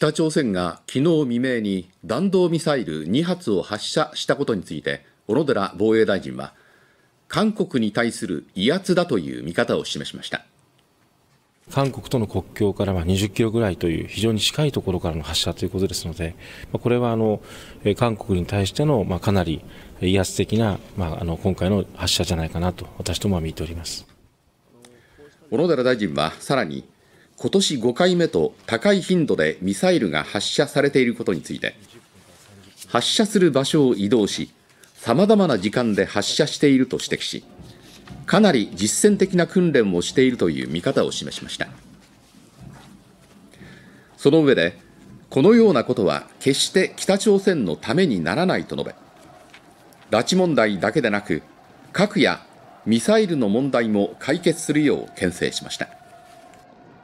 北朝鮮が昨日未明に弾道ミサイル2発を発射したことについて小野寺防衛大臣は韓国に対する威圧だという見方を示しました韓国との国境から20キロぐらいという非常に近いところからの発射ということですのでこれはあの韓国に対してのかなり威圧的な、まあ、あの今回の発射じゃないかなと私どもは見ております小野寺大臣はさらに今年5回目と高い頻度でミサイルが発射されていることについて発射する場所を移動しさまざまな時間で発射していると指摘しかなり実践的な訓練をしているという見方を示しましたその上でこのようなことは決して北朝鮮のためにならないと述べ拉致問題だけでなく核やミサイルの問題も解決するよう牽制しました。